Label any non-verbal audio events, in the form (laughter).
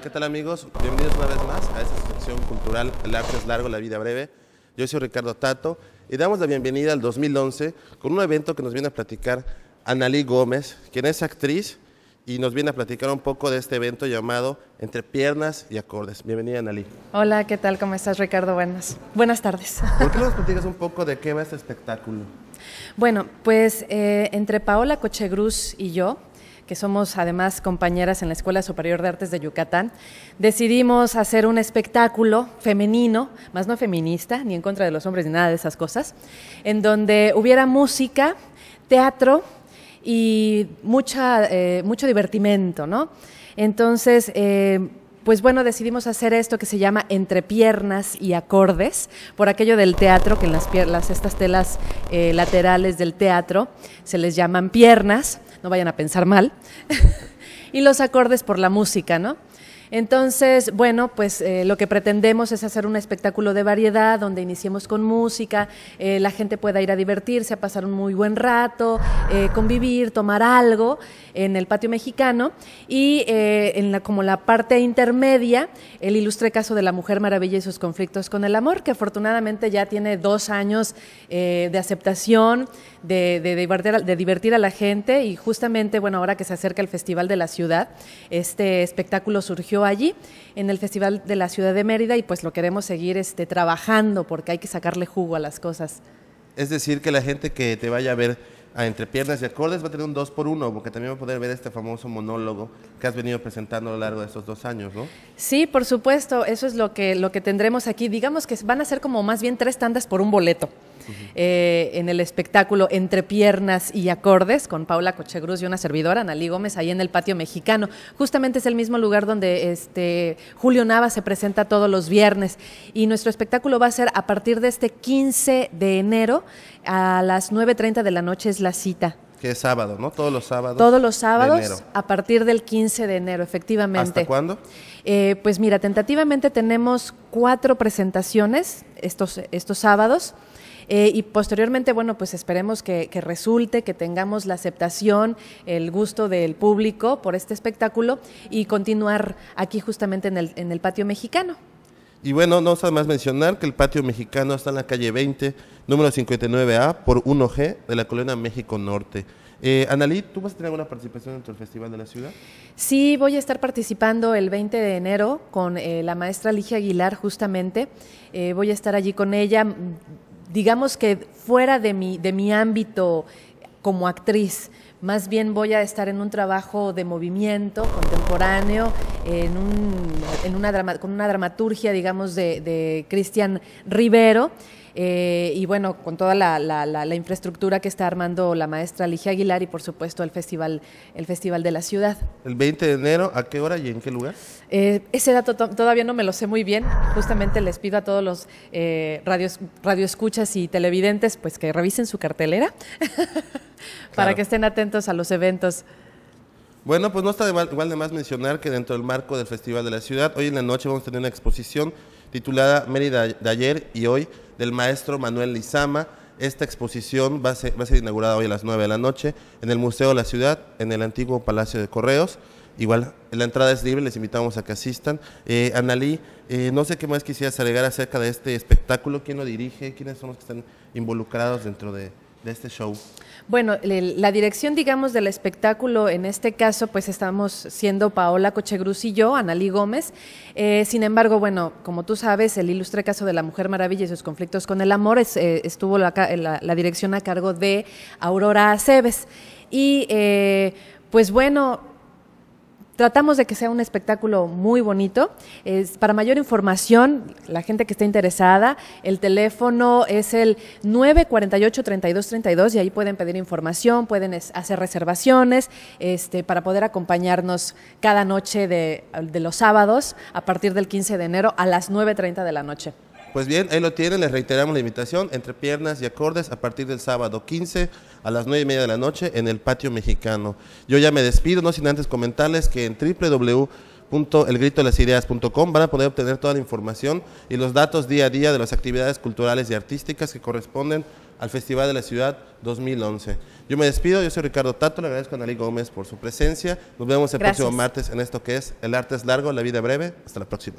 ¿qué tal amigos? Bienvenidos una vez más a esta sección cultural El arte es largo, la vida breve. Yo soy Ricardo Tato y damos la bienvenida al 2011 con un evento que nos viene a platicar Analí Gómez, quien es actriz y nos viene a platicar un poco de este evento llamado Entre Piernas y Acordes. Bienvenida, Analí. Hola, ¿qué tal? ¿Cómo estás, Ricardo? Buenas. Buenas tardes. (laughs) ¿Por qué nos platicas un poco de qué va este espectáculo? Bueno, pues eh, entre Paola Cochegruz y yo que somos además compañeras en la Escuela Superior de Artes de Yucatán, decidimos hacer un espectáculo femenino, más no feminista, ni en contra de los hombres, ni nada de esas cosas, en donde hubiera música, teatro y eh, mucho divertimento, ¿no? Entonces, eh, pues bueno, decidimos hacer esto que se llama Entre Piernas y Acordes, por aquello del teatro, que en las piernas, estas telas eh, laterales del teatro se les llaman piernas no vayan a pensar mal, (laughs) y los acordes por la música, ¿no? Entonces, bueno, pues eh, lo que pretendemos es hacer un espectáculo de variedad donde iniciemos con música, eh, la gente pueda ir a divertirse, a pasar un muy buen rato, eh, convivir, tomar algo en el patio mexicano y en como la parte intermedia, el ilustre caso de la Mujer Maravilla y sus conflictos con el amor, que afortunadamente ya tiene dos años de aceptación, de, divertir, de divertir a la gente y justamente, bueno, ahora que se acerca el Festival de la Ciudad, este espectáculo surgió allí en el Festival de la Ciudad de Mérida y pues lo queremos seguir este, trabajando porque hay que sacarle jugo a las cosas. Es decir, que la gente que te vaya a ver a Entre Piernas y Acordes va a tener un 2 por 1 porque también va a poder ver este famoso monólogo que has venido presentando a lo largo de estos dos años, ¿no? Sí, por supuesto, eso es lo que, lo que tendremos aquí. Digamos que van a ser como más bien tres tandas por un boleto. Eh, en el espectáculo Entre Piernas y Acordes con Paula Cochegruz y una servidora, Analí Gómez, ahí en el Patio Mexicano. Justamente es el mismo lugar donde este, Julio Nava se presenta todos los viernes y nuestro espectáculo va a ser a partir de este 15 de enero a las 9.30 de la noche es la cita que es sábado, ¿no? Todos los sábados. Todos los sábados a partir del 15 de enero, efectivamente. ¿Hasta cuándo? Eh, pues mira, tentativamente tenemos cuatro presentaciones estos, estos sábados. Eh, y posteriormente, bueno, pues esperemos que, resulte, que tengamos la aceptación, el gusto del público por este espectáculo y continuar aquí justamente en el, patio mexicano. Y bueno, no está más mencionar que el patio mexicano está en la calle 20, número 59A, por 1G de la colonia México Norte. Eh, Analí, ¿tú vas a tener alguna participación dentro del Festival de la Ciudad? Sí, voy a estar participando el 20 de enero con eh, la maestra Ligia Aguilar, justamente. voy a estar allí con ella digamos que fuera de mi, de mi ámbito como actriz, más bien voy a estar en un trabajo de movimiento contemporáneo, en, con una dramaturgia, digamos, de, Cristian Rivero. Eh, y bueno, con toda la, infraestructura que está armando la maestra Ligia Aguilar y por supuesto el festival, el festival de la ciudad. ¿El 20 de enero a qué hora y en qué lugar? Eh, ese dato todavía no me lo sé muy bien, justamente les pido a todos los eh, radioescuchas y televidentes pues que revisen su cartelera (laughs) para que estén atentos a los eventos. Bueno, pues no está igual de más mencionar que dentro del marco del Festival de la Ciudad, hoy en la noche vamos a tener una exposición titulada Mérida de ayer y hoy del maestro Manuel Lizama. Esta exposición va a, ser, inaugurada hoy a las 9 de la noche en el Museo de la Ciudad, en el antiguo Palacio de Correos. Igual, la entrada es libre, les invitamos a que asistan. Eh, Analí, eh, no sé qué más quisieras agregar acerca de este espectáculo, quién lo dirige, quiénes son los que están involucrados dentro de, de este show? Bueno, la dirección, digamos, del espectáculo, en este caso, pues estamos siendo Paola Cochegruz y yo, Analí Gómez. Eh, sin embargo, bueno, como tú sabes, el ilustre caso de la Mujer Maravilla y sus conflictos con el amor eh, estuvo la, dirección a cargo de Aurora Aceves. Y, eh, pues bueno, Tratamos de que sea un espectáculo muy bonito. Es, para mayor información, la gente que esté interesada, el teléfono es el 948-3232 y ahí pueden pedir información, pueden hacer reservaciones este, para poder acompañarnos cada noche de, de los sábados a partir del 15 de enero a las 9.30 de la noche. Pues bien, ahí lo tienen, les reiteramos la invitación, entre piernas y acordes, a partir del sábado 15 a las 9 y media de la noche en el Patio Mexicano. Yo ya me despido, no sin antes comentarles que en www.elgritolasideas.com van a poder obtener toda la información y los datos día a día de las actividades culturales y artísticas que corresponden al Festival de la Ciudad 2011. Yo me despido, yo soy Ricardo Tato, le agradezco a Analí Gómez por su presencia. Nos vemos el próximo martes en esto que es El Arte es Largo, la Vida Breve. Hasta la próxima.